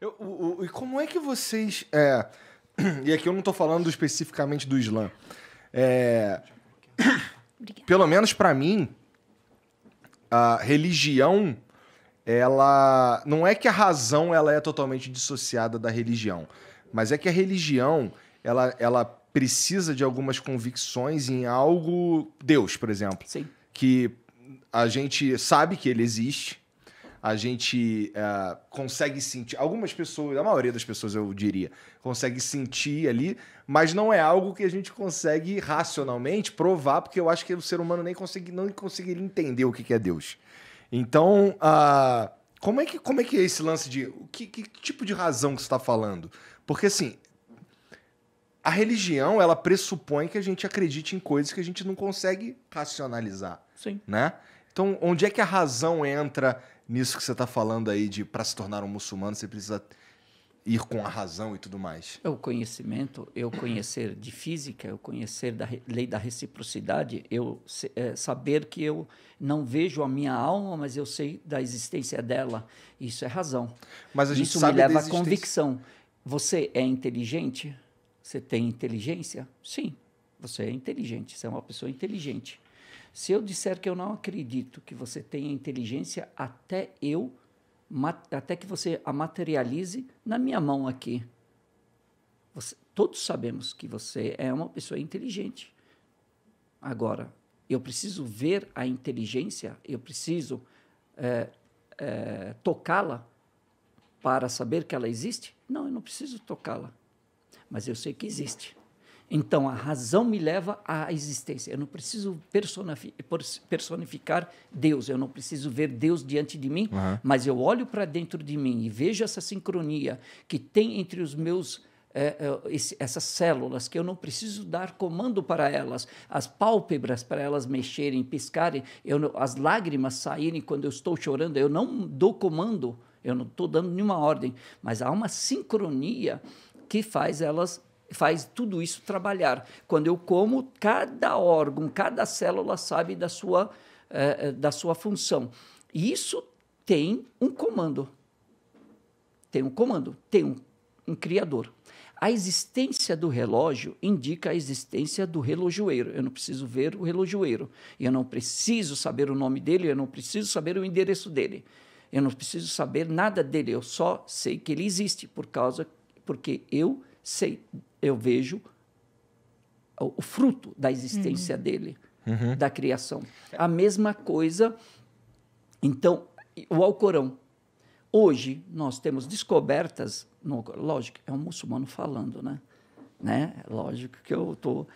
Eu, o, o, e como é que vocês. É, e aqui eu não estou falando especificamente do Islã. É, pelo menos para mim, a religião, ela. Não é que a razão ela é totalmente dissociada da religião, mas é que a religião, ela, ela precisa de algumas convicções em algo. Deus, por exemplo. Sim. Que a gente sabe que ele existe a gente uh, consegue sentir. Algumas pessoas, a maioria das pessoas eu diria, consegue sentir ali, mas não é algo que a gente consegue racionalmente provar, porque eu acho que o ser humano nem consegue não conseguiria entender o que é Deus. Então, uh, como, é que, como é que é esse lance de. Que, que tipo de razão que você está falando? Porque assim. A religião, ela pressupõe que a gente acredite em coisas que a gente não consegue racionalizar. Sim. Né? Então, onde é que a razão entra nisso que você está falando aí de para se tornar um muçulmano você precisa ir com a razão e tudo mais? É o conhecimento, eu é conhecer de física, eu é conhecer da lei da reciprocidade, eu é, saber que eu não vejo a minha alma, mas eu sei da existência dela, isso é razão. Mas a gente isso sabe me leva à convicção. Você é inteligente? Você tem inteligência? Sim, você é inteligente, você é uma pessoa inteligente. Se eu disser que eu não acredito que você tenha inteligência até eu, até que você a materialize na minha mão aqui. Você, todos sabemos que você é uma pessoa inteligente. Agora, eu preciso ver a inteligência, eu preciso é, é, tocá-la para saber que ela existe? Não, eu não preciso tocá-la. Mas eu sei que existe. Então, a razão me leva à existência. Eu não preciso personificar Deus, eu não preciso ver Deus diante de mim, uhum. mas eu olho para dentro de mim e vejo essa sincronia que tem entre os meus. É, é, esse, essas células que eu não preciso dar comando para elas, as pálpebras para elas mexerem, piscarem, não, as lágrimas saírem quando eu estou chorando, eu não dou comando, eu não estou dando nenhuma ordem, mas há uma sincronia que faz elas faz tudo isso trabalhar. Quando eu como, cada órgão, cada célula sabe da sua, eh, eh, da sua função. E isso tem um comando. Tem um comando, tem um, um criador. A existência do relógio indica a existência do relojoeiro. Eu não preciso ver o relojoeiro. Eu não preciso saber o nome dele, eu não preciso saber o endereço dele. Eu não preciso saber nada dele, eu só sei que ele existe por causa porque eu sei eu vejo o, o fruto da existência uhum. dele, uhum. da criação. A mesma coisa, então, o Alcorão. Hoje, nós temos descobertas, no, lógico, é um muçulmano falando, né? né? É lógico que eu tô,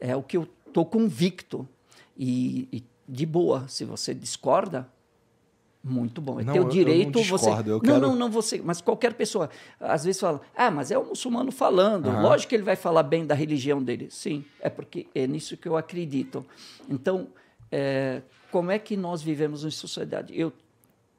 é o que eu tô convicto. e, e de boa, se você discorda, muito bom. É não, teu direito eu não discordo, você. Eu quero... Não, não, não você. Mas qualquer pessoa às vezes fala: "Ah, mas é o muçulmano falando. Uhum. Lógico que ele vai falar bem da religião dele". Sim, é porque é nisso que eu acredito. Então, é, como é que nós vivemos em sociedade? Eu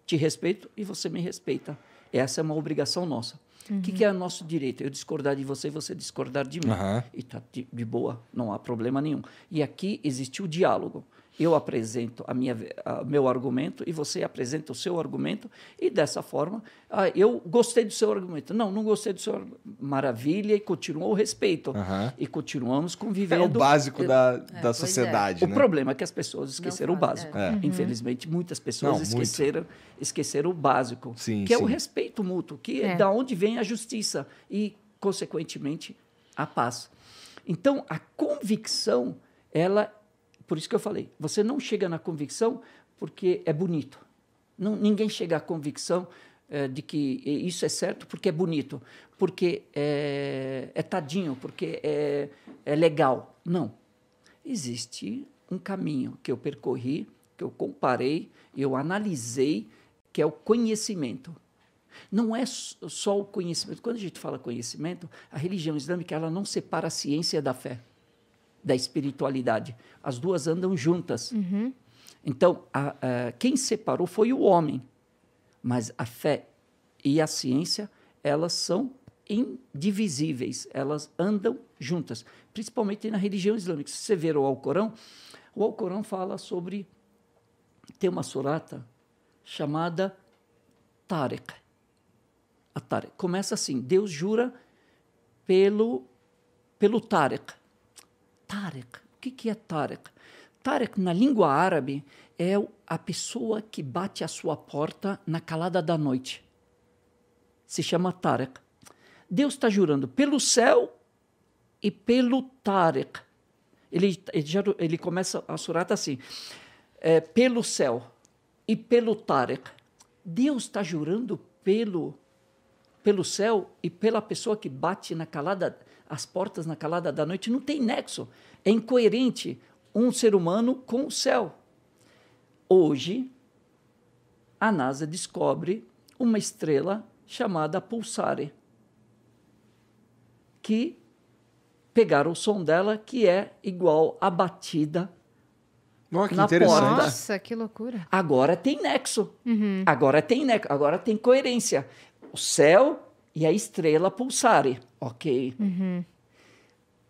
te respeito e você me respeita. Essa é uma obrigação nossa. O uhum. que, que, é nosso direito? Eu discordar de você e você discordar de mim. Uhum. E tá de, de boa, não há problema nenhum. E aqui existe o diálogo. Eu apresento a minha, a meu argumento e você apresenta o seu argumento, e dessa forma, ah, eu gostei do seu argumento. Não, não gostei do seu Maravilha, e continuou o respeito. E continuamos convivendo. É o básico é, da, da é. sociedade. É. Né? O problema é que as pessoas esqueceram não, o é. básico. Uhum. Infelizmente, muitas pessoas não, esqueceram, muito. esqueceram o básico, sim, que é o respeito mútuo, que é, é da onde vem a justiça e, consequentemente, a paz. Então, a convicção, ela por isso que eu falei, você não chega na convicção porque é bonito. Não, ninguém chega à convicção é, de que isso é certo porque é bonito, porque é, é tadinho, porque é, é legal. Não. Existe um caminho que eu percorri, que eu comparei, eu analisei, que é o conhecimento. Não é só o conhecimento. Quando a gente fala conhecimento, a religião islâmica ela não separa a ciência da fé da espiritualidade. As duas andam juntas. Uhum. Então, a, a, quem separou foi o homem, mas a fé e a ciência elas são indivisíveis, elas andam juntas, principalmente na religião islâmica. Se você ver o Alcorão, o Alcorão fala sobre tem uma surata chamada Tarek. A Tarek começa assim: Deus jura pelo pelo Tarek. Tarek. O que, que é Tarek? Tarek, na língua árabe, é a pessoa que bate a sua porta na calada da noite. Se chama Tarek. Deus está jurando pelo céu e pelo Tarek. Ele, ele, já, ele começa a surata assim: é, pelo céu e pelo Tarek. Deus está jurando pelo, pelo céu e pela pessoa que bate na calada as portas na calada da noite, não tem nexo. É incoerente um ser humano com o céu. Hoje, a NASA descobre uma estrela chamada Pulsare, que pegaram o som dela, que é igual à batida Oh, que na porta. Nossa, que loucura. Agora tem nexo. Uhum. Agora tem nexo. Agora tem coerência. O céu e a estrela pulsare, ok? Uhum.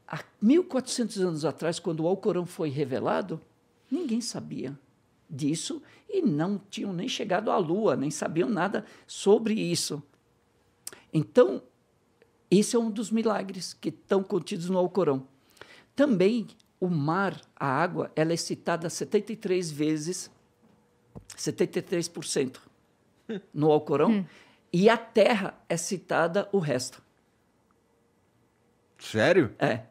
Há 1400 anos atrás, quando o Alcorão foi revelado, ninguém sabia disso e não tinham nem chegado à Lua, nem sabiam nada sobre isso. Então, esse é um dos milagres que estão contidos no Alcorão. Também o mar, a água, ela é citada 73 vezes, 73% no Alcorão, hum. E a terra é citada o resto. Sério? É.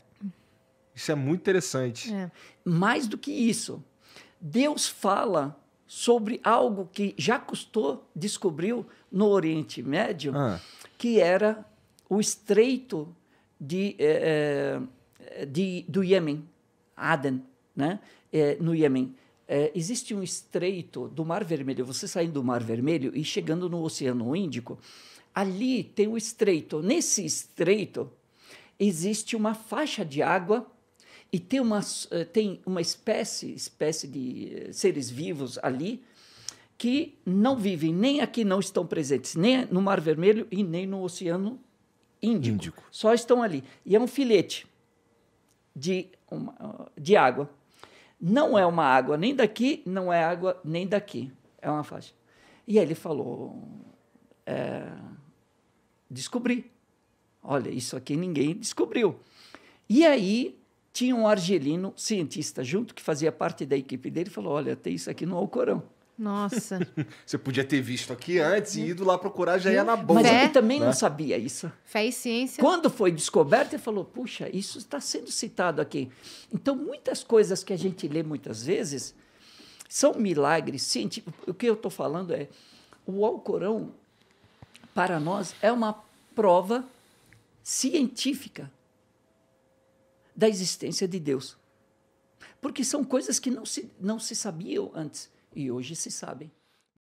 Isso é muito interessante. É. Mais do que isso, Deus fala sobre algo que já custou descobriu no Oriente Médio, ah. que era o Estreito de, é, de do Iêmen, Aden, né? É, no Iêmen é, existe um estreito do Mar Vermelho, você saindo do Mar Vermelho e chegando no Oceano Índico, ali tem um estreito. Nesse estreito existe uma faixa de água e tem uma, eh, tem uma espécie, espécie de eh, seres vivos ali que não vivem, nem aqui não estão presentes, nem no Mar Vermelho e nem no Oceano Índico. Índico. Só estão ali. E é um filete de, uma, de água. Não é uma água nem daqui, não é água nem daqui. É uma faixa. E aí ele falou: é, descobri. Olha, isso aqui ninguém descobriu. E aí tinha um argelino cientista junto que fazia parte da equipe dele e falou: olha, tem isso aqui no Alcorão. Nossa. Você podia ter visto aqui antes e ido lá procurar, já ia na bomba. Mas ele é também né? não sabia isso. Fé e ciência. Quando foi descoberto, ele falou: puxa, isso está sendo citado aqui. Então, muitas coisas que a gente lê muitas vezes são milagres científicos. O que eu estou falando é: o Alcorão, para nós, é uma prova científica da existência de Deus. Porque são coisas que não se, não se sabiam antes. E hoje se sabe